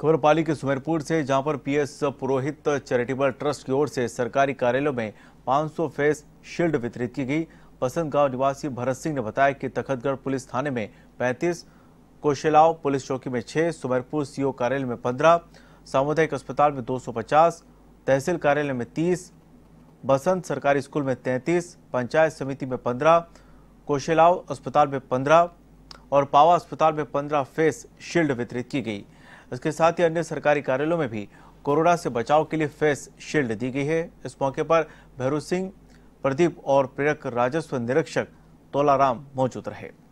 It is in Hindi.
खबर पाली के सुमेरपुर से जहां पर पीएस पुरोहित चैरिटेबल ट्रस्ट की ओर से सरकारी कार्यालयों में 500 फेस शील्ड वितरित की गई बसंत निवासी भरत सिंह ने बताया कि तखतगढ़ पुलिस थाने में 35, कोशेलाव पुलिस चौकी में 6, सुमेरपुर सीओ कार्यालय में 15, सामुदायिक अस्पताल में 250, तहसील कार्यालय में तीस बसंत सरकारी स्कूल में तैंतीस पंचायत समिति में पंद्रह कोशेलाव अस्पताल में पंद्रह और पावा अस्पताल में पंद्रह फेस शील्ड वितरित की गई इसके साथ ही अन्य सरकारी कार्यालयों में भी कोरोना से बचाव के लिए फेस शील्ड दी गई है इस मौके पर भैरू सिंह प्रदीप और प्रेरक राजस्व निरीक्षक तोलाराम मौजूद रहे